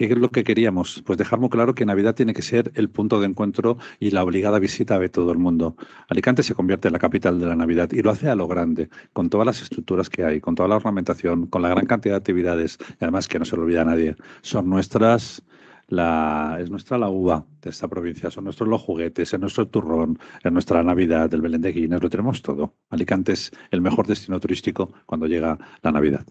¿Qué es lo que queríamos? Pues dejar muy claro que Navidad tiene que ser el punto de encuentro y la obligada visita de todo el mundo. Alicante se convierte en la capital de la Navidad y lo hace a lo grande, con todas las estructuras que hay, con toda la ornamentación, con la gran cantidad de actividades, y además que no se lo olvida a nadie. Son nuestras la, es nuestra la uva de esta provincia, son nuestros los juguetes, es nuestro turrón, es nuestra Navidad, el Belén de Guinness, lo tenemos todo. Alicante es el mejor destino turístico cuando llega la Navidad.